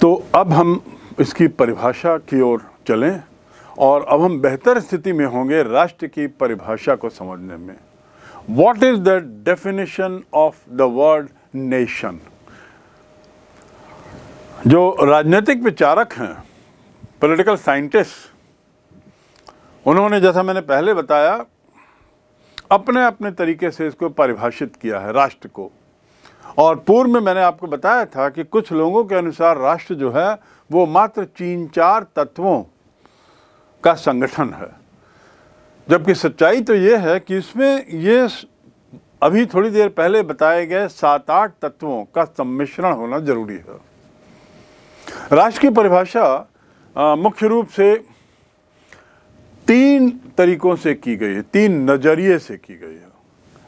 तो अब हम इसकी परिभाषा की ओर चलें और अब हम बेहतर स्थिति में होंगे राष्ट्र की परिभाषा को समझने में what is the definition of the word nation जो राजनीतिक विचारक हैं पॉलिटिकल साइंटिस्ट उन्होंने जैसा मैंने पहले बताया अपने अपने तरीके से इसको परिभाषित किया है राष्ट्र को और पूर्व में मैंने आपको बताया था कि कुछ लोगों के अनुसार राष्ट्र जो है वो मात्र तीन चार तत्वों का संगठन है जबकि सच्चाई तो ये है कि इसमें ये अभी थोड़ी देर पहले बताए गए सात आठ तत्वों का सम्मिश्रण होना जरूरी है राष्ट्र की परिभाषा मुख्य रूप से तीन तरीकों से की गई है तीन नज़रिए से की गई है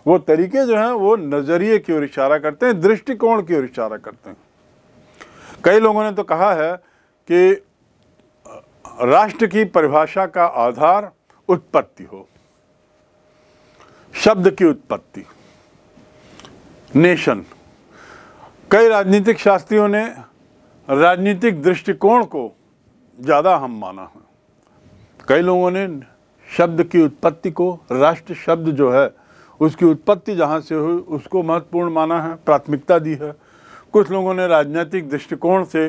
वो तरीके जो हैं वो नज़रिए की ओर इशारा करते हैं दृष्टिकोण की ओर इशारा करते हैं कई लोगों ने तो कहा है कि राष्ट्र की परिभाषा का आधार उत्पत्ति हो शब्द की उत्पत्ति नेशन कई राजनीतिक शास्त्रियों ने राजनीतिक दृष्टिकोण को ज़्यादा हम माना है कई लोगों ने शब्द की उत्पत्ति को राष्ट्र शब्द जो है उसकी उत्पत्ति जहाँ से हुई उसको महत्वपूर्ण माना है प्राथमिकता दी है कुछ लोगों ने राजनीतिक दृष्टिकोण से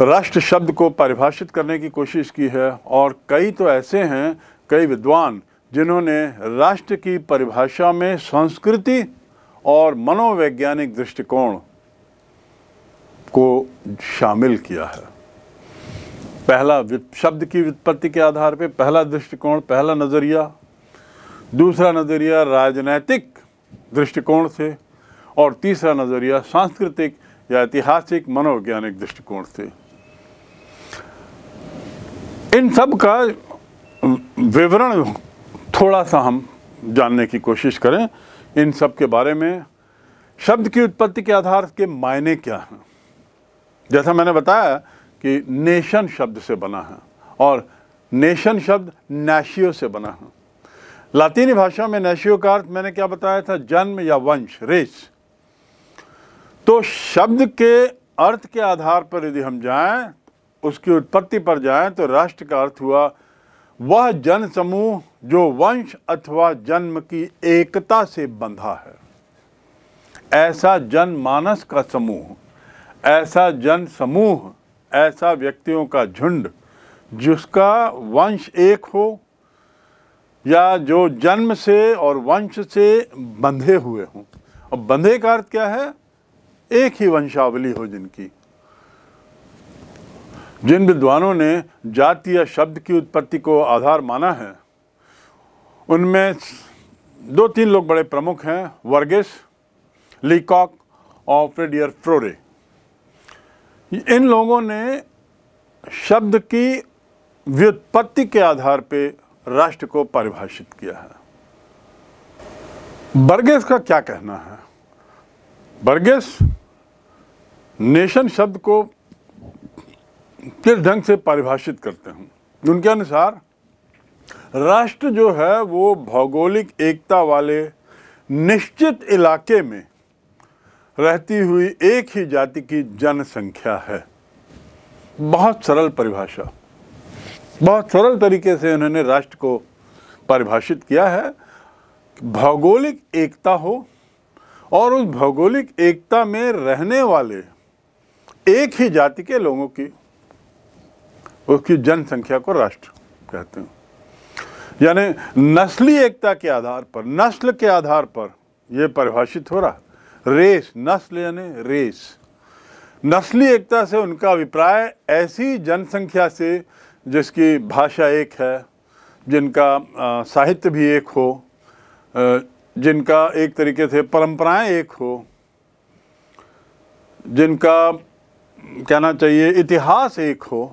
राष्ट्र शब्द को परिभाषित करने की कोशिश की है और कई तो ऐसे हैं कई विद्वान जिन्होंने राष्ट्र की परिभाषा में संस्कृति और मनोवैज्ञानिक दृष्टिकोण को शामिल किया है पहला शब्द की व्युत्पत्ति के आधार पर पहला दृष्टिकोण पहला नज़रिया दूसरा नज़रिया राजनैतिक दृष्टिकोण से और तीसरा नज़रिया सांस्कृतिक या ऐतिहासिक मनोवैज्ञानिक दृष्टिकोण से इन सब का विवरण थोड़ा सा हम जानने की कोशिश करें इन सब के बारे में शब्द की उत्पत्ति के आधार के मायने क्या हैं जैसा मैंने बताया कि नेशन शब्द से बना है और नेशन शब्द नेशियो से बना है लातीनी भाषा में नैशियो का अर्थ मैंने क्या बताया था जन्म या वंश रेस तो शब्द के अर्थ के आधार पर यदि हम जाएं उसकी उत्पत्ति पर जाएं तो राष्ट्र का अर्थ हुआ वह जन समूह जो वंश अथवा जन्म की एकता से बंधा है ऐसा जन मानस का समूह ऐसा जन समूह ऐसा व्यक्तियों का झुंड जिसका वंश एक हो या जो जन्म से और वंश से बंधे हुए हों और बंधे का अर्थ क्या है एक ही वंशावली हो जिनकी जिन विद्वानों ने जाति या शब्द की उत्पत्ति को आधार माना है उनमें दो तीन लोग बड़े प्रमुख हैं वर्गेस लीकॉक और फ्रेडियर फ्रोरे इन लोगों ने शब्द की व्युत्पत्ति के आधार पे राष्ट्र को परिभाषित किया है बर्गेस का क्या कहना है बर्गेस नेशन शब्द को किस ढंग से परिभाषित करते हैं उनके अनुसार राष्ट्र जो है वो भौगोलिक एकता वाले निश्चित इलाके में रहती हुई एक ही जाति की जनसंख्या है बहुत सरल परिभाषा बहुत सरल तरीके से उन्होंने राष्ट्र को परिभाषित किया है भौगोलिक एकता हो और उस भौगोलिक एकता में रहने वाले एक ही जाति के लोगों की उसकी जनसंख्या को राष्ट्र कहते हैं यानी नस्ली एकता के आधार पर नस्ल के आधार पर यह परिभाषित हो रहा रेस नस्ल यानी रेस नस्ली एकता से उनका अभिप्राय ऐसी जनसंख्या से जिसकी भाषा एक है जिनका साहित्य भी एक हो जिनका एक तरीके से परंपराएं एक हो जिनका कहना चाहिए इतिहास एक हो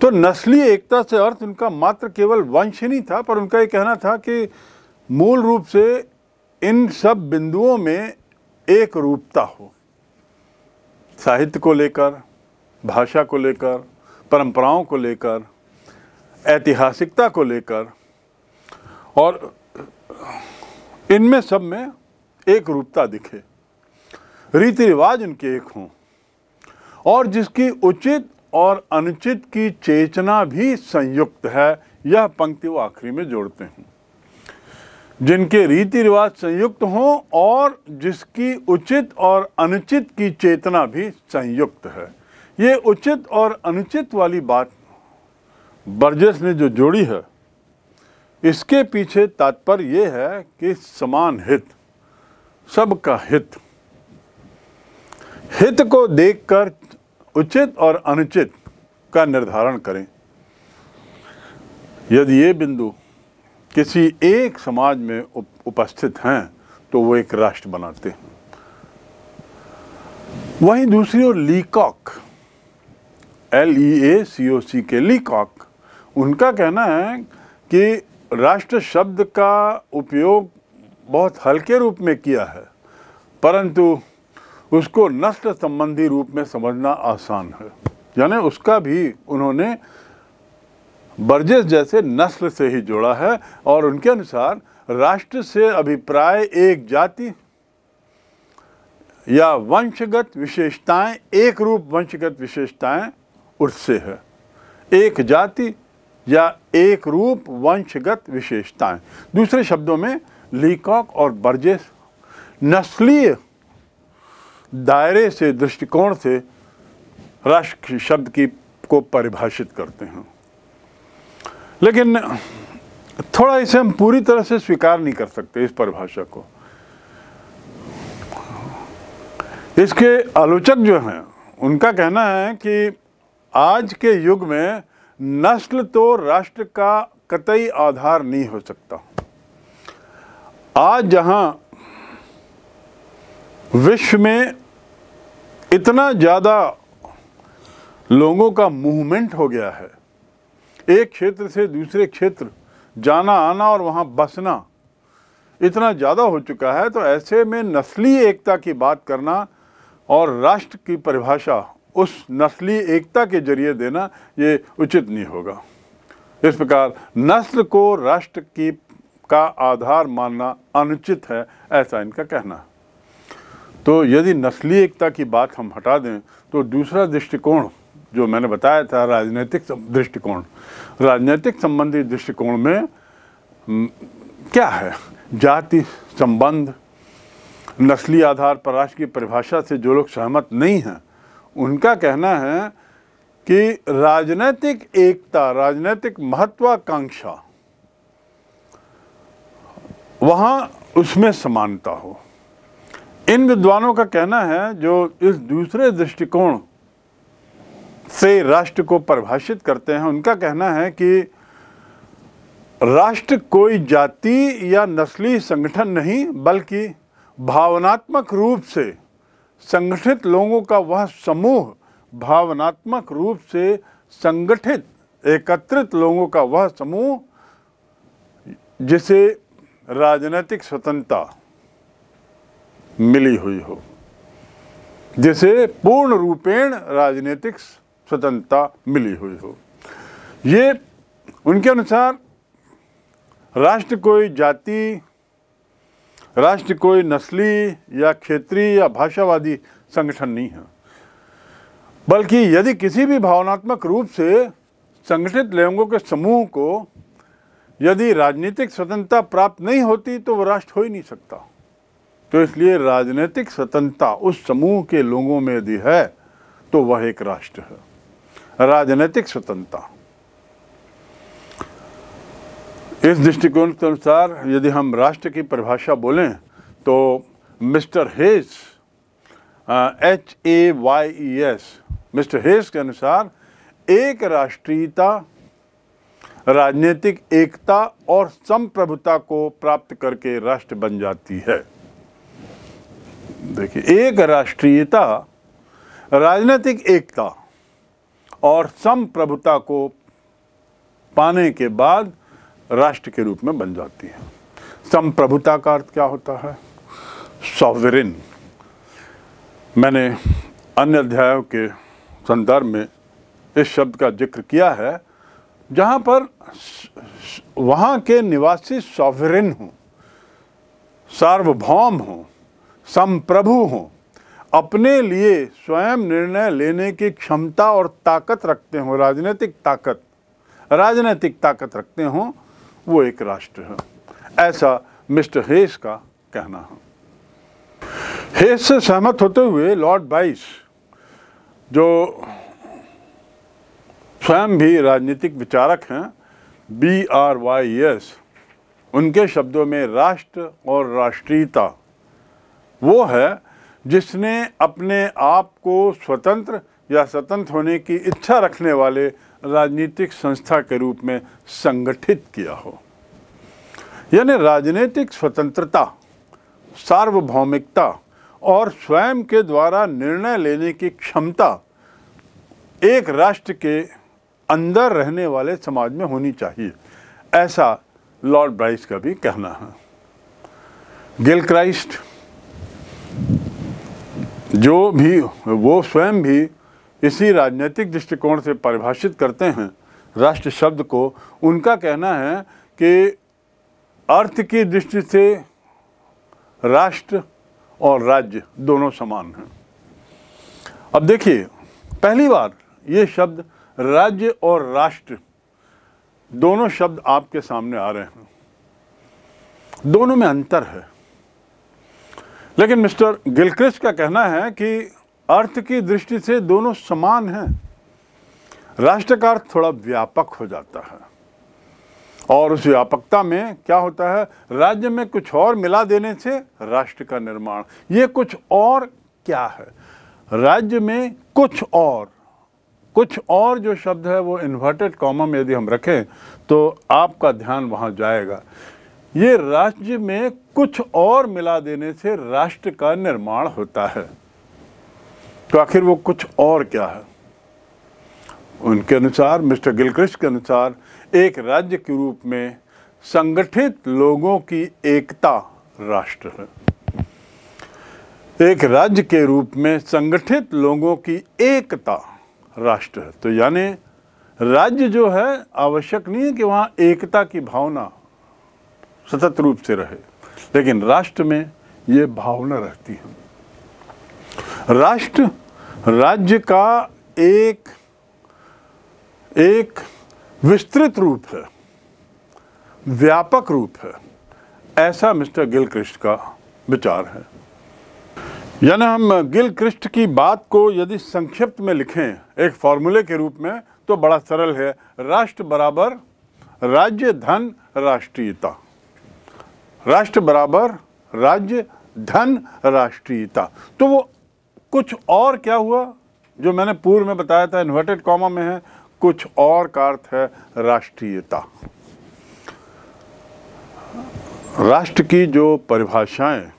तो नस्ली एकता से अर्थ उनका मात्र केवल वंश नहीं था पर उनका ये कहना था कि मूल रूप से इन सब बिंदुओं में एक रूपता हो साहित्य को लेकर भाषा को लेकर परंपराओं को लेकर ऐतिहासिकता को लेकर और इनमें सब में एक रूपता दिखे रीति रिवाज इनके एक हों और जिसकी उचित और अनुचित की चेतना भी संयुक्त है यह पंक्ति वो आखिरी में जोड़ते हैं जिनके रीति रिवाज संयुक्त हों और जिसकी उचित और अनुचित की चेतना भी संयुक्त है ये उचित और अनुचित वाली बात बर्जस ने जो जोड़ी है इसके पीछे तात्पर्य ये है कि समान हित सबका हित हित को देखकर उचित और अनुचित का निर्धारण करें यदि ये बिंदु किसी एक समाज में उपस्थित हैं तो वो एक राष्ट्र बनाते हैं वहीं दूसरी ओर लीकॉक एल ई ए सी ओ सी के लीकॉक उनका कहना है कि राष्ट्र शब्द का उपयोग बहुत हल्के रूप में किया है परंतु उसको नष्ट संबंधी रूप में समझना आसान है यानी उसका भी उन्होंने बर्जेस जैसे नस्ल से ही जोड़ा है और उनके अनुसार राष्ट्र से अभिप्राय एक जाति या वंशगत विशेषताएं एक रूप वंशगत विशेषताएं उससे है एक जाति या एक रूप वंशगत विशेषताएं दूसरे शब्दों में लीकॉक और बर्जेस नस्लीय दायरे से दृष्टिकोण से राष्ट्र शब्द की को परिभाषित करते हैं लेकिन थोड़ा इसे हम पूरी तरह से स्वीकार नहीं कर सकते इस परिभाषा को इसके आलोचक जो हैं उनका कहना है कि आज के युग में नस्ल तो राष्ट्र का कतई आधार नहीं हो सकता आज जहां विश्व में इतना ज़्यादा लोगों का मूवमेंट हो गया है एक क्षेत्र से दूसरे क्षेत्र जाना आना और वहां बसना इतना ज़्यादा हो चुका है तो ऐसे में नस्ली एकता की बात करना और राष्ट्र की परिभाषा उस नस्ली एकता के जरिए देना ये उचित नहीं होगा इस प्रकार नस्ल को राष्ट्र की का आधार मानना अनुचित है ऐसा इनका कहना तो यदि नस्ली एकता की बात हम हटा दें तो दूसरा दृष्टिकोण जो मैंने बताया था राजनीतिक दृष्टिकोण राजनीतिक संबंधी दृष्टिकोण में क्या है जाति संबंध नस्ली आधार पर राष्ट्र की परिभाषा से जो लोग सहमत नहीं हैं उनका कहना है कि राजनीतिक एकता राजनीतिक महत्वाकांक्षा वहाँ उसमें समानता हो इन विद्वानों का कहना है जो इस दूसरे दृष्टिकोण से राष्ट्र को परिभाषित करते हैं उनका कहना है कि राष्ट्र कोई जाति या नस्ली संगठन नहीं बल्कि भावनात्मक रूप से संगठित लोगों का वह समूह भावनात्मक रूप से संगठित एकत्रित लोगों का वह समूह जिसे राजनीतिक स्वतंत्रता मिली हुई हो जिसे पूर्ण रूपेण राजनीतिक स्वतंत्रता मिली हुई हो ये उनके अनुसार राष्ट्र कोई जाति राष्ट्र कोई नस्ली या क्षेत्रीय या भाषावादी संगठन नहीं है बल्कि यदि किसी भी भावनात्मक रूप से संगठित लोगों के समूह को यदि राजनीतिक स्वतंत्रता प्राप्त नहीं होती तो वह राष्ट्र हो ही नहीं सकता तो इसलिए राजनीतिक स्वतंत्रता उस समूह के लोगों में यदि है तो वह एक राष्ट्र है राजनीतिक स्वतंत्रता इस दृष्टिकोण के अनुसार यदि हम राष्ट्र की परिभाषा बोलें तो mister Hayes H A Y E S mister Hayes के अनुसार एक राष्ट्रीयता राजनीतिक एकता और संप्रभुता को प्राप्त करके राष्ट्र बन जाती है देखिए एक राष्ट्रीयता राजनीतिक एकता और संप्रभुता को पाने के बाद राष्ट्र के रूप में बन जाती है संप्रभुता का अर्थ क्या होता है सॉवरिन मैंने अन्य अध्यायों के संदर्भ में इस शब्द का जिक्र किया है जहाँ पर वहाँ के निवासी सॉवरिन हों सार्वभौम हों संप्रभु हों अपने लिए स्वयं निर्णय लेने की क्षमता और ताकत रखते हों राजनीतिक ताकत राजनीतिक ताकत रखते हों वो एक राष्ट्र है ऐसा मिस्टर हेस का कहना है हेस से सहमत होते हुए लॉर्ड बाइस जो स्वयं भी राजनीतिक विचारक हैं बी आर वाई एस उनके शब्दों में राष्ट्र और राष्ट्रीयता वो है जिसने अपने आप को स्वतंत्र या स्वतंत्र होने की इच्छा रखने वाले राजनीतिक संस्था के रूप में संगठित किया हो यानी राजनीतिक स्वतंत्रता सार्वभौमिकता और स्वयं के द्वारा निर्णय लेने की क्षमता एक राष्ट्र के अंदर रहने वाले समाज में होनी चाहिए ऐसा लॉर्ड ब्राइस का भी कहना है गिल क्राइस्ट जो भी वो स्वयं भी इसी राजनीतिक दृष्टिकोण से परिभाषित करते हैं राष्ट्र शब्द को उनका कहना है कि अर्थ की दृष्टि से राष्ट्र और राज्य दोनों समान हैं अब देखिए पहली बार ये शब्द राज्य और राष्ट्र दोनों शब्द आपके सामने आ रहे हैं दोनों में अंतर है लेकिन मिस्टर गिलक्रिस्ट का कहना है कि अर्थ की दृष्टि से दोनों समान हैं राष्ट्र का अर्थ थोड़ा व्यापक हो जाता है और उस व्यापकता में क्या होता है राज्य में कुछ और मिला देने से राष्ट्र का निर्माण ये कुछ और क्या है राज्य में कुछ और कुछ और जो शब्द है वो इन्वर्टेड कॉमा में यदि हम रखें तो आपका ध्यान वहाँ जाएगा ये राज्य में कुछ और मिला देने से राष्ट्र का निर्माण होता है तो आखिर वो कुछ और क्या है उनके अनुसार मिस्टर गिलक्रिस्ट के अनुसार एक राज्य के रूप में संगठित लोगों की एकता राष्ट्र है एक राज्य के रूप में संगठित लोगों की एकता राष्ट्र है तो यानी राज्य जो है आवश्यक नहीं है कि वहाँ एकता की भावना सतत रूप से रहे लेकिन राष्ट्र में ये भावना रहती है राष्ट्र राज्य का एक एक विस्तृत रूप है व्यापक रूप है ऐसा मिस्टर गिलक्रिस्ट का विचार है यानी हम गिलक्रिस्ट की बात को यदि संक्षिप्त में लिखें एक फॉर्मूले के रूप में तो बड़ा सरल है राष्ट्र बराबर राज्य धन राष्ट्रीयता राष्ट्र बराबर राज्य धन राष्ट्रीयता तो वो कुछ और क्या हुआ जो मैंने पूर्व में बताया था इन्वर्टेड कॉमा में है कुछ और का अर्थ है राष्ट्रीयता राष्ट्र की जो परिभाषाएं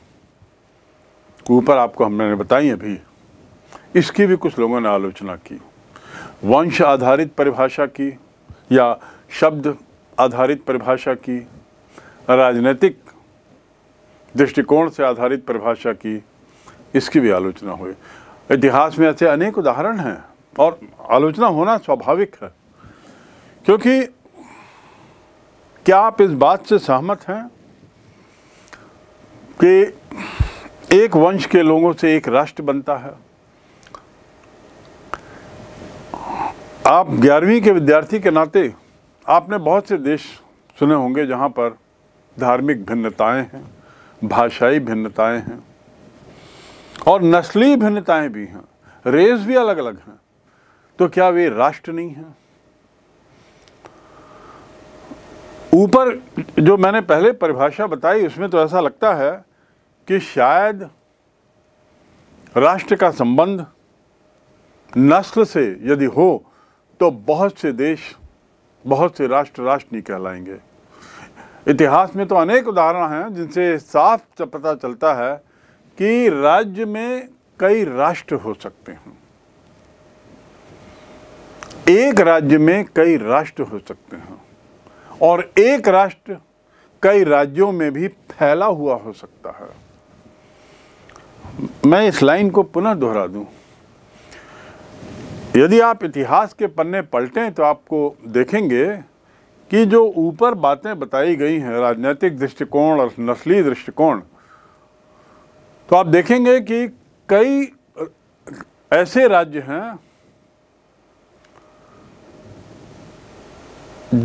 ऊपर आपको हमने बताई अभी भी इसकी भी कुछ लोगों ने आलोचना की वंश आधारित परिभाषा की या शब्द आधारित परिभाषा की राजनीतिक दृष्टिकोण से आधारित परिभाषा की इसकी भी आलोचना हुई इतिहास में ऐसे अनेक उदाहरण हैं और आलोचना होना स्वाभाविक है क्योंकि क्या आप इस बात से सहमत हैं कि एक वंश के लोगों से एक राष्ट्र बनता है आप ग्यारहवीं के विद्यार्थी के नाते आपने बहुत से देश सुने होंगे जहां पर धार्मिक भिन्नताएं हैं भाषाई भिन्नताएं हैं और नस्ली भिन्नताएं भी हैं रेस भी अलग अलग हैं तो क्या वे राष्ट्र नहीं हैं ऊपर जो मैंने पहले परिभाषा बताई उसमें तो ऐसा लगता है कि शायद राष्ट्र का संबंध नस्ल से यदि हो तो बहुत से देश बहुत से राष्ट्र राष्ट्र नहीं कहलाएंगे इतिहास में तो अनेक उदाहरण हैं जिनसे साफ पता चलता है कि राज्य में कई राष्ट्र हो सकते हैं एक राज्य में कई राष्ट्र हो सकते हैं और एक राष्ट्र कई राज्यों में भी फैला हुआ हो सकता है मैं इस लाइन को पुनः दोहरा दूं। यदि आप इतिहास के पन्ने पलटें तो आपको देखेंगे कि जो ऊपर बातें बताई गई हैं राजनीतिक दृष्टिकोण और नस्ली दृष्टिकोण तो आप देखेंगे कि कई ऐसे राज्य हैं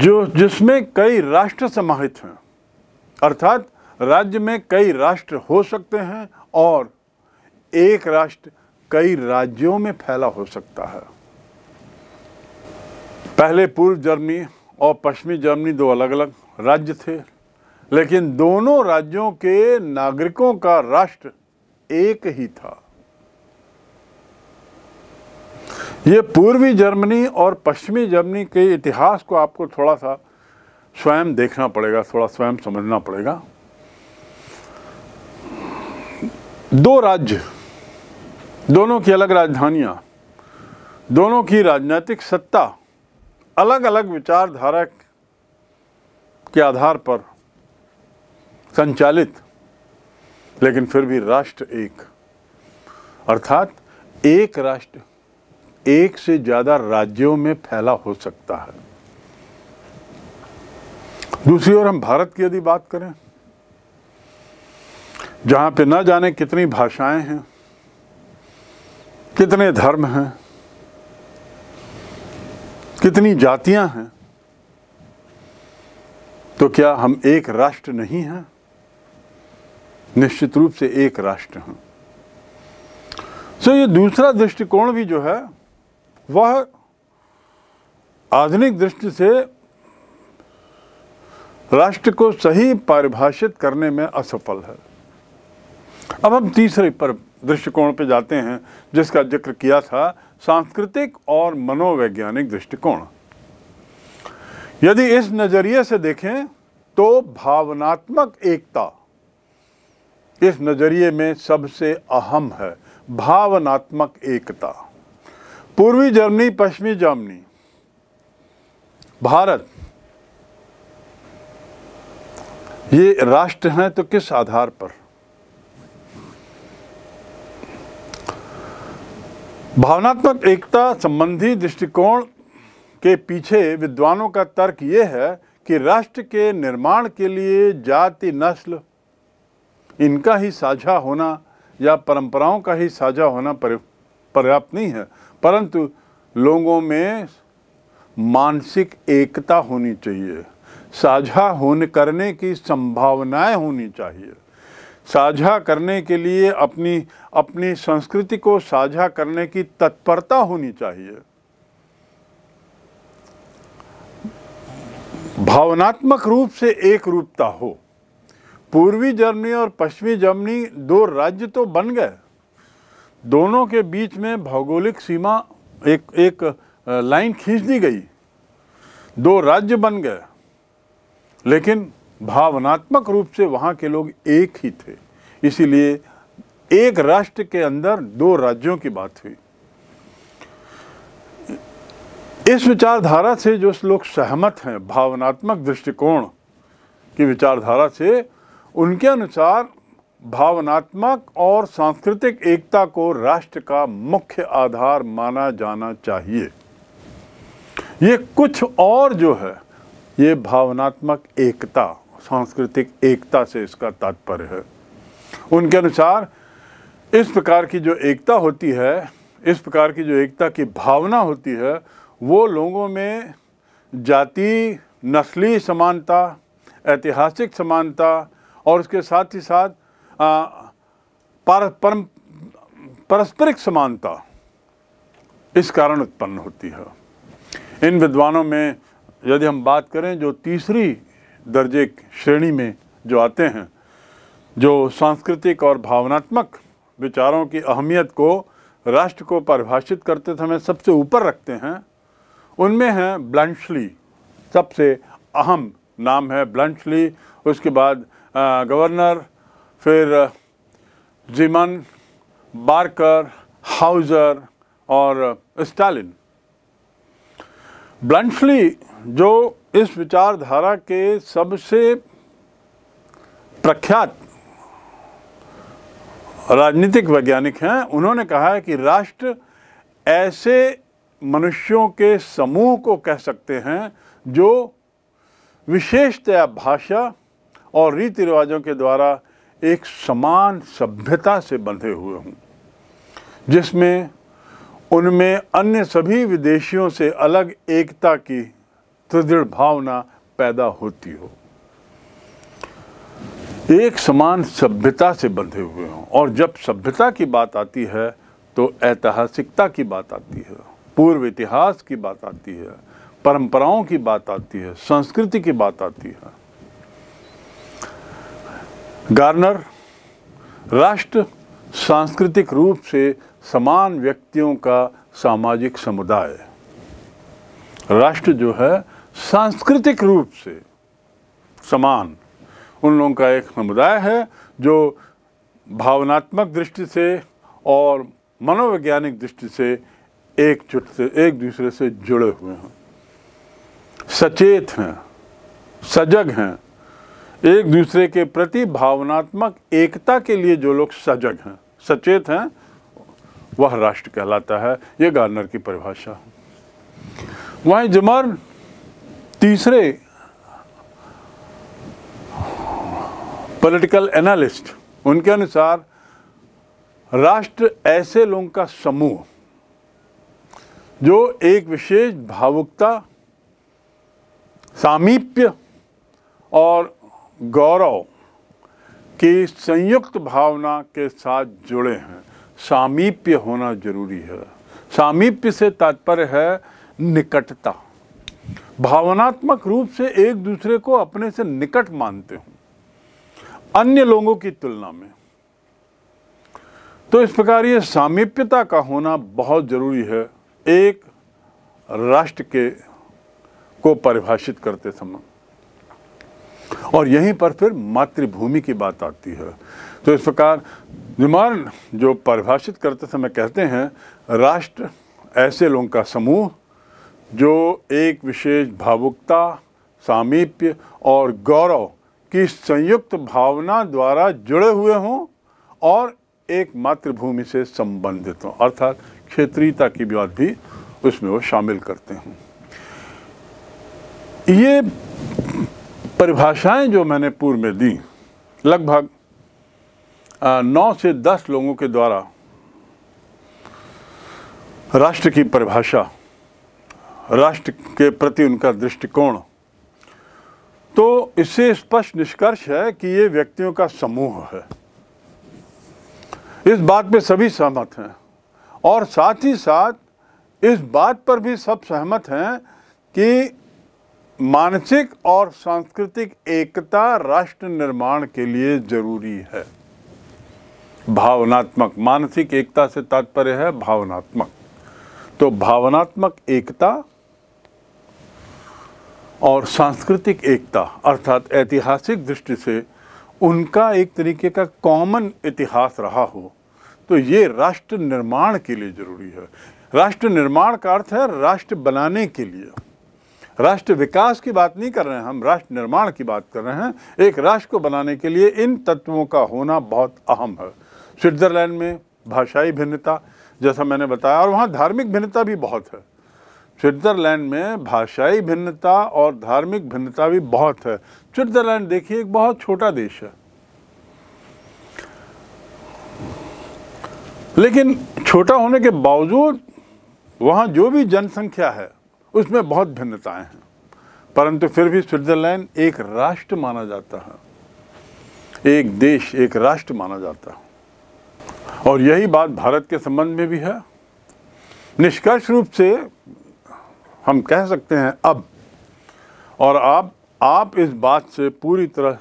जो जिसमें कई राष्ट्र समाहित हैं अर्थात राज्य में कई राष्ट्र हो सकते हैं और एक राष्ट्र कई राज्यों में फैला हो सकता है पहले पूर्व जर्मनी और पश्चिमी जर्मनी दो अलग अलग राज्य थे लेकिन दोनों राज्यों के नागरिकों का राष्ट्र एक ही था ये पूर्वी जर्मनी और पश्चिमी जर्मनी के इतिहास को आपको थोड़ा सा स्वयं देखना पड़ेगा थोड़ा स्वयं समझना पड़ेगा दो राज्य दोनों की अलग राजधानियां दोनों की राजनीतिक सत्ता अलग अलग विचारधारा के आधार पर संचालित लेकिन फिर भी राष्ट्र एक अर्थात एक राष्ट्र एक से ज़्यादा राज्यों में फैला हो सकता है दूसरी ओर हम भारत की यदि बात करें जहां पे ना जाने कितनी भाषाएं हैं कितने धर्म हैं कितनी जातियां हैं तो क्या हम एक राष्ट्र नहीं हैं निश्चित रूप से एक राष्ट्र हैं सो ये दूसरा दृष्टिकोण भी जो है वह आधुनिक दृष्टि से राष्ट्र को सही परिभाषित करने में असफल है अब हम तीसरे पर दृष्टिकोण पे जाते हैं जिसका जिक्र किया था सांस्कृतिक और मनोवैज्ञानिक दृष्टिकोण यदि इस नज़रिए से देखें तो भावनात्मक एकता इस नज़रिए में सबसे अहम है भावनात्मक एकता पूर्वी जर्मनी पश्चिमी जर्मनी भारत ये राष्ट्र हैं तो किस आधार पर भावनात्मक एकता संबंधी दृष्टिकोण के पीछे विद्वानों का तर्क ये है कि राष्ट्र के निर्माण के लिए जाति नस्ल इनका ही साझा होना या परंपराओं का ही साझा होना पर्याप्त नहीं है परंतु लोगों में मानसिक एकता होनी चाहिए साझा होने करने की संभावनाएं होनी चाहिए साझा करने के लिए अपनी अपनी संस्कृति को साझा करने की तत्परता होनी चाहिए भावनात्मक रूप से एक रूपता हो पूर्वी जर्मनी और पश्चिमी जर्मनी दो राज्य तो बन गए दोनों के बीच में भौगोलिक सीमा एक एक लाइन खींच दी गई दो राज्य बन गए लेकिन भावनात्मक रूप से वहाँ के लोग एक ही थे इसीलिए एक राष्ट्र के अंदर दो राज्यों की बात हुई इस विचारधारा से जो लोग सहमत हैं भावनात्मक दृष्टिकोण की विचारधारा से उनके अनुसार भावनात्मक और सांस्कृतिक एकता को राष्ट्र का मुख्य आधार माना जाना चाहिए ये कुछ और जो है ये भावनात्मक एकता सांस्कृतिक एकता से इसका तात्पर्य है उनके अनुसार इस प्रकार की जो एकता होती है इस प्रकार की जो एकता की भावना होती है वो लोगों में जाति नस्ली समानता ऐतिहासिक समानता और उसके साथ ही साथ परम पारस्परिक समानता इस कारण उत्पन्न होती है इन विद्वानों में यदि हम बात करें जो तीसरी दर्जे श्रेणी में जो आते हैं जो सांस्कृतिक और भावनात्मक विचारों की अहमियत को राष्ट्र को परिभाषित करते समय सबसे ऊपर रखते हैं उनमें हैं ब्लंशली सबसे अहम नाम है ब्लंशली उसके बाद गवर्नर फिर जिमन बार्कर हाउजर और स्टालिन ब्लंटली जो इस विचारधारा के सबसे प्रख्यात राजनीतिक वैज्ञानिक हैं उन्होंने कहा है कि राष्ट्र ऐसे मनुष्यों के समूह को कह सकते हैं जो विशेषतया भाषा और रीति रिवाजों के द्वारा एक समान सभ्यता से बंधे हुए हूँ जिसमें उनमें अन्य सभी विदेशियों से अलग एकता की सुदृढ़ भावना पैदा होती हो एक समान सभ्यता से बंधे हुए हों और जब सभ्यता की बात आती है तो ऐतिहासिकता की बात आती है पूर्व इतिहास की बात आती है परंपराओं की बात आती है संस्कृति की बात आती है गार्नर राष्ट्र सांस्कृतिक रूप से समान व्यक्तियों का सामाजिक समुदाय राष्ट्र जो है सांस्कृतिक रूप से समान उन लोगों का एक समुदाय है जो भावनात्मक दृष्टि से और मनोवैज्ञानिक दृष्टि से एकजुट से एक दूसरे से जुड़े हुए हैं सचेत हैं सजग हैं एक दूसरे के प्रति भावनात्मक एकता के लिए जो लोग सजग हैं सचेत हैं वह राष्ट्र कहलाता है यह गार्नर की परिभाषा वहीं जमर तीसरे पॉलिटिकल एनालिस्ट उनके अनुसार राष्ट्र ऐसे लोगों का समूह जो एक विशेष भावुकता सामीप्य और गौरव की संयुक्त भावना के साथ जुड़े हैं सामीप्य होना जरूरी है सामीप्य से तात्पर्य है निकटता भावनात्मक रूप से एक दूसरे को अपने से निकट मानते हूं अन्य लोगों की तुलना में तो इस प्रकार ये सामीप्यता का होना बहुत जरूरी है एक राष्ट्र के को परिभाषित करते समय और यहीं पर फिर मातृभूमि की बात आती है तो इस प्रकार निर्माण जो परिभाषित करते समय कहते हैं राष्ट्र ऐसे लोगों का समूह जो एक विशेष भावुकता सामीप्य और गौरव की संयुक्त भावना द्वारा जुड़े हुए हों और एक मातृभूमि से संबंधित हों अर्थात क्षेत्रीयता की बात भी उसमें वो शामिल करते हैं ये परिभाषाएं जो मैंने पूर्व में दी लगभग नौ से दस लोगों के द्वारा राष्ट्र की परिभाषा राष्ट्र के प्रति उनका दृष्टिकोण तो इससे स्पष्ट निष्कर्ष है कि ये व्यक्तियों का समूह है इस बात पे सभी सहमत हैं और साथ ही साथ इस बात पर भी सब सहमत हैं कि मानसिक और सांस्कृतिक एकता राष्ट्र निर्माण के लिए जरूरी है भावनात्मक मानसिक एकता से तात्पर्य है भावनात्मक तो भावनात्मक एकता और सांस्कृतिक एकता अर्थात ऐतिहासिक दृष्टि से उनका एक तरीके का कॉमन इतिहास रहा हो तो ये राष्ट्र निर्माण के लिए ज़रूरी है राष्ट्र निर्माण का अर्थ है राष्ट्र बनाने के लिए राष्ट्र विकास की बात नहीं कर रहे हैं हम राष्ट्र निर्माण की बात कर रहे हैं एक राष्ट्र को बनाने के लिए इन तत्वों का होना बहुत अहम है स्विट्ज़रलैंड में भाषाई भिन्नता जैसा मैंने बताया और वहाँ धार्मिक भिन्नता भी बहुत है स्विट्ज़रलैंड में भाषाई भिन्नता और धार्मिक भिन्नता भी बहुत है स्विट्ज़रलैंड देखिए एक बहुत छोटा देश है लेकिन छोटा होने के बावजूद वहाँ जो भी जनसंख्या है उसमें बहुत भिन्नताएं हैं परंतु फिर भी स्विट्ज़रलैंड एक राष्ट्र माना जाता है एक देश एक राष्ट्र माना जाता है और यही बात भारत के संबंध में भी है निष्कर्ष रूप से हम कह सकते हैं अब और आप आप इस बात से पूरी तरह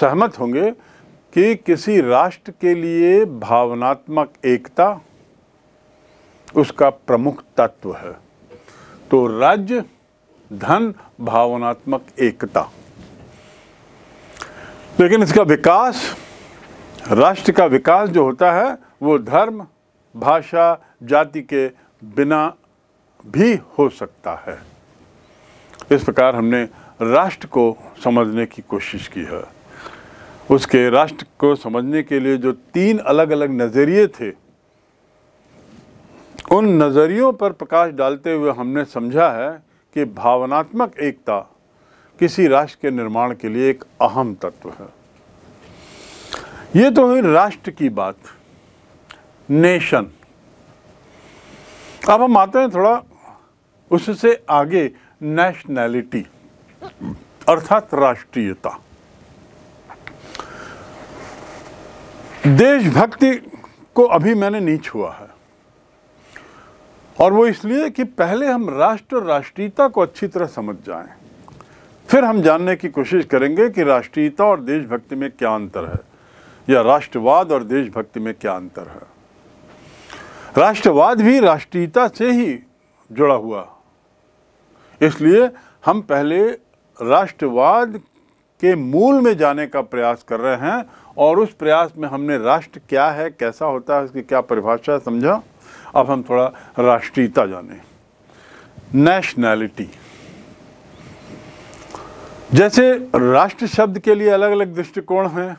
सहमत होंगे कि किसी राष्ट्र के लिए भावनात्मक एकता उसका प्रमुख तत्व है तो राज्य धन भावनात्मक एकता लेकिन इसका विकास राष्ट्र का विकास जो होता है वो धर्म भाषा जाति के बिना भी हो सकता है इस प्रकार हमने राष्ट्र को समझने की कोशिश की है उसके राष्ट्र को समझने के लिए जो तीन अलग अलग नज़रिए थे उन नज़रियों पर प्रकाश डालते हुए हमने समझा है कि भावनात्मक एकता किसी राष्ट्र के निर्माण के लिए एक अहम तत्व है ये तो हुई राष्ट्र की बात नेशन अब हम आते हैं थोड़ा उससे आगे नेशनैलिटी अर्थात राष्ट्रीयता देशभक्ति को अभी मैंने नीच हुआ है और वो इसलिए कि पहले हम राष्ट्र राष्ट्रीयता को अच्छी तरह समझ जाएं फिर हम जानने की कोशिश करेंगे कि राष्ट्रीयता और देशभक्ति में क्या अंतर है या राष्ट्रवाद और देशभक्ति में क्या अंतर है राष्ट्रवाद भी राष्ट्रीयता से ही जुड़ा हुआ इसलिए हम पहले राष्ट्रवाद के मूल में जाने का प्रयास कर रहे हैं और उस प्रयास में हमने राष्ट्र क्या है कैसा होता है उसकी क्या परिभाषा समझा अब हम थोड़ा राष्ट्रीयता जाने नेशनैलिटी जैसे राष्ट्र शब्द के लिए अलग अलग दृष्टिकोण हैं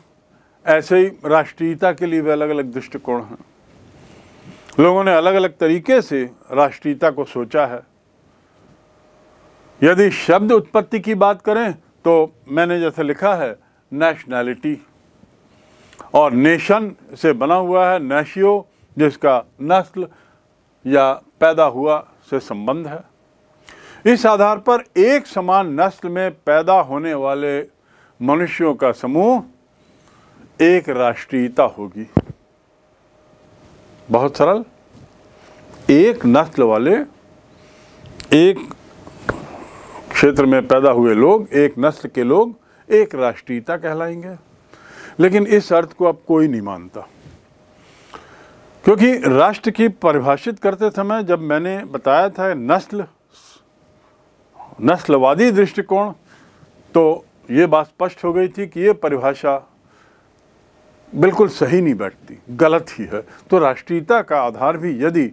ऐसे ही राष्ट्रीयता के लिए भी अलग अलग दृष्टिकोण हैं लोगों ने अलग अलग तरीके से राष्ट्रीयता को सोचा है यदि शब्द उत्पत्ति की बात करें तो मैंने जैसे लिखा है नेशनैलिटी और नेशन से बना हुआ है नेशियो जिसका नस्ल या पैदा हुआ से संबंध है इस आधार पर एक समान नस्ल में पैदा होने वाले मनुष्यों का समूह एक राष्ट्रीयता होगी बहुत सरल एक नस्ल वाले एक क्षेत्र में पैदा हुए लोग एक नस्ल के लोग एक राष्ट्रीयता कहलाएंगे लेकिन इस अर्थ को अब कोई नहीं मानता क्योंकि राष्ट्र की परिभाषित करते समय जब मैंने बताया था नस्ल नस्लवादी दृष्टिकोण तो ये बात स्पष्ट हो गई थी कि ये परिभाषा बिल्कुल सही नहीं बैठती गलत ही है तो राष्ट्रीयता का आधार भी यदि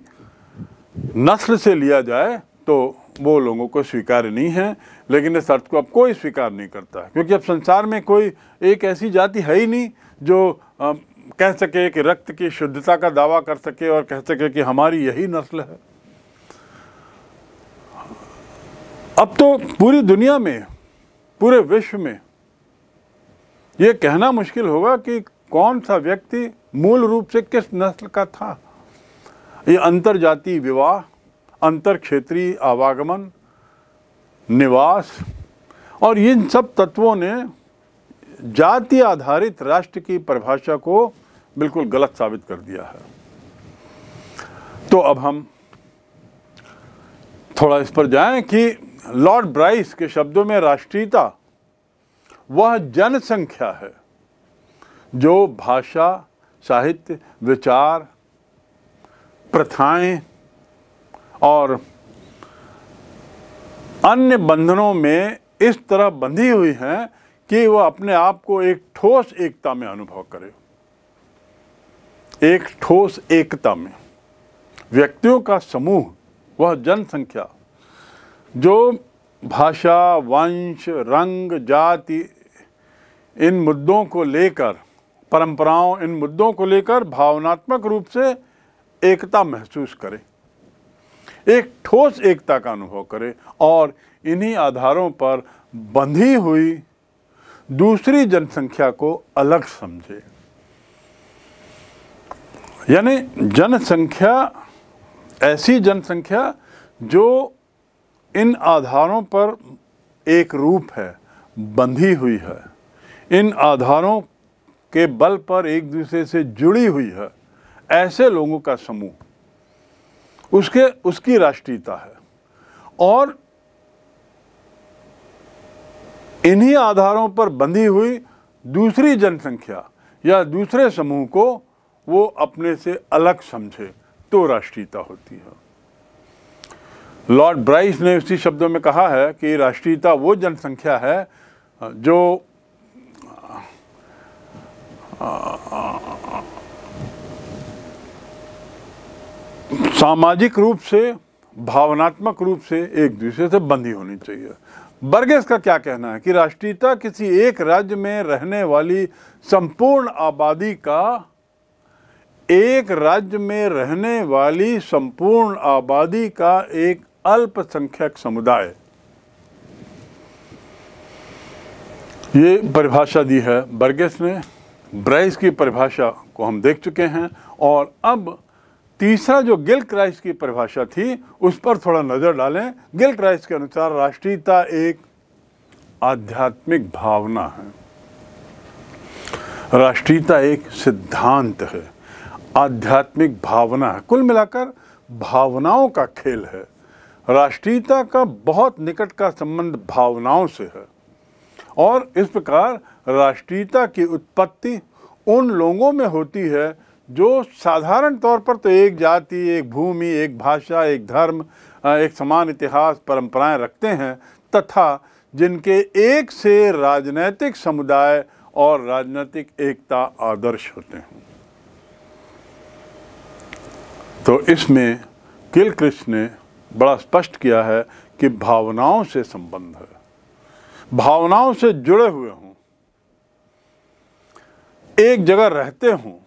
नस्ल से लिया जाए तो वो लोगों को स्वीकार नहीं है लेकिन इस अर्थ को अब कोई स्वीकार नहीं करता क्योंकि अब संसार में कोई एक ऐसी जाति है ही नहीं जो कह सके कि रक्त की शुद्धता का दावा कर सके और कह सके कि हमारी यही नस्ल है अब तो पूरी दुनिया में पूरे विश्व में यह कहना मुश्किल होगा कि कौन सा व्यक्ति मूल रूप से किस नस्ल का था ये अंतर जाति विवाह अंतर क्षेत्रीय आवागमन निवास और इन सब तत्वों ने जाति आधारित राष्ट्र की परिभाषा को बिल्कुल गलत साबित कर दिया है तो अब हम थोड़ा इस पर जाएं कि लॉर्ड ब्राइस के शब्दों में राष्ट्रीयता वह जनसंख्या है जो भाषा साहित्य विचार प्रथाएं और अन्य बंधनों में इस तरह बंधी हुई हैं कि वह अपने आप को एक ठोस एकता में अनुभव करे एक ठोस एकता में व्यक्तियों का समूह वह जनसंख्या जो भाषा वंश रंग जाति इन मुद्दों को लेकर परंपराओं इन मुद्दों को लेकर भावनात्मक रूप से एकता महसूस करे एक ठोस एकता का अनुभव करे और इन्हीं आधारों पर बंधी हुई दूसरी जनसंख्या को अलग समझे यानी जनसंख्या ऐसी जनसंख्या जो इन आधारों पर एक रूप है बंधी हुई है इन आधारों के बल पर एक दूसरे से जुड़ी हुई है ऐसे लोगों का समूह उसके उसकी राष्ट्रीयता है और इन्हीं आधारों पर बंधी हुई दूसरी जनसंख्या या दूसरे समूह को वो अपने से अलग समझे तो राष्ट्रीयता होती है लॉर्ड ब्राइस ने उसी शब्दों में कहा है कि राष्ट्रीयता वो जनसंख्या है जो सामाजिक रूप से भावनात्मक रूप से एक दूसरे से बंधी होनी चाहिए बर्गेस का क्या कहना है कि राष्ट्रीयता किसी एक राज्य में रहने वाली संपूर्ण आबादी का एक राज्य में रहने वाली संपूर्ण आबादी का एक अल्पसंख्यक समुदाय ये परिभाषा दी है बर्गेस ने ब्राइस की परिभाषा को हम देख चुके हैं और अब तीसरा जो गिल क्राइस्ट की परिभाषा थी उस पर थोड़ा नज़र डालें गिल क्राइस्ट के अनुसार राष्ट्रीयता एक आध्यात्मिक भावना है राष्ट्रीयता एक सिद्धांत है आध्यात्मिक भावना है कुल मिलाकर भावनाओं का खेल है राष्ट्रीयता का बहुत निकट का संबंध भावनाओं से है और इस प्रकार राष्ट्रीयता की उत्पत्ति उन लोगों में होती है जो साधारण तौर पर तो एक जाति एक भूमि एक भाषा एक धर्म एक समान इतिहास परंपराएं रखते हैं तथा जिनके एक से राजनैतिक समुदाय और राजनीतिक एकता आदर्श होते हैं तो इसमें किल कृष्ण ने बड़ा स्पष्ट किया है कि भावनाओं से संबंध है भावनाओं से जुड़े हुए हों एक जगह रहते हों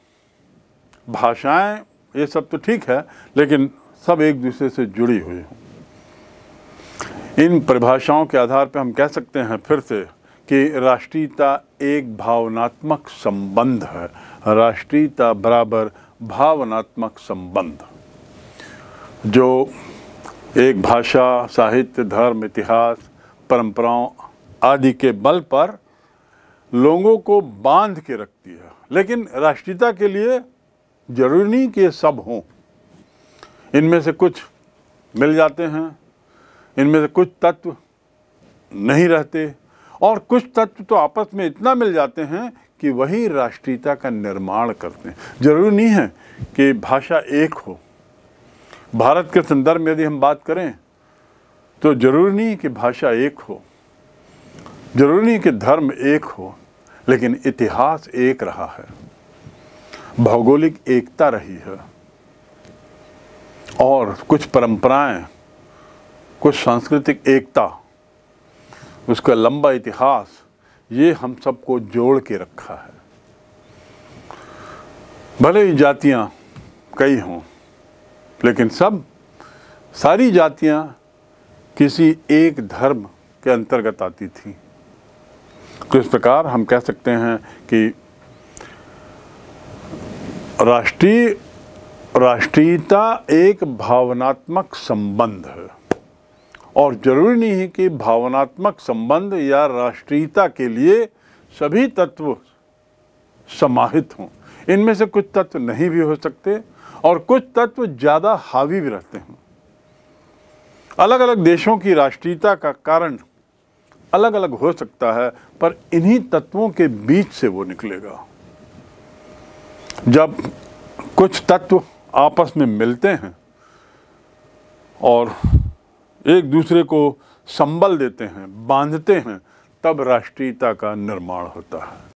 भाषाएं ये सब तो ठीक है लेकिन सब एक दूसरे से जुड़ी हुई हों इन परिभाषाओं के आधार पर हम कह सकते हैं फिर से कि राष्ट्रीयता एक भावनात्मक संबंध है राष्ट्रीयता बराबर भावनात्मक संबंध जो एक भाषा साहित्य धर्म इतिहास परंपराओं आदि के बल पर लोगों को बांध के रखती है लेकिन राष्ट्रीयता के लिए जरूरी नहीं कि ये सब हों इनमें से कुछ मिल जाते हैं इनमें से कुछ तत्व नहीं रहते और कुछ तत्व तो आपस में इतना मिल जाते हैं कि वही राष्ट्रीयता का निर्माण करते हैं जरूरी नहीं है कि भाषा एक हो भारत के संदर्भ में यदि हम बात करें तो जरूरी नहीं कि भाषा एक हो जरूरी नहीं कि धर्म एक हो लेकिन इतिहास एक रहा है भौगोलिक एकता रही है और कुछ परंपराएं कुछ सांस्कृतिक एकता उसका लंबा इतिहास ये हम सबको जोड़ के रखा है भले ही जातियाँ कई हों लेकिन सब सारी जातियाँ किसी एक धर्म के अंतर्गत आती थी तो इस प्रकार हम कह सकते हैं कि राष्ट्रीय राष्ट्रीयता एक भावनात्मक संबंध है और जरूरी नहीं है कि भावनात्मक संबंध या राष्ट्रीयता के लिए सभी तत्व समाहित हों इनमें से कुछ तत्व नहीं भी हो सकते और कुछ तत्व ज़्यादा हावी भी रहते हैं अलग अलग देशों की राष्ट्रीयता का कारण अलग अलग हो सकता है पर इन्हीं तत्वों के बीच से वो निकलेगा जब कुछ तत्व आपस में मिलते हैं और एक दूसरे को संबल देते हैं बांधते हैं तब राष्ट्रीयता का निर्माण होता है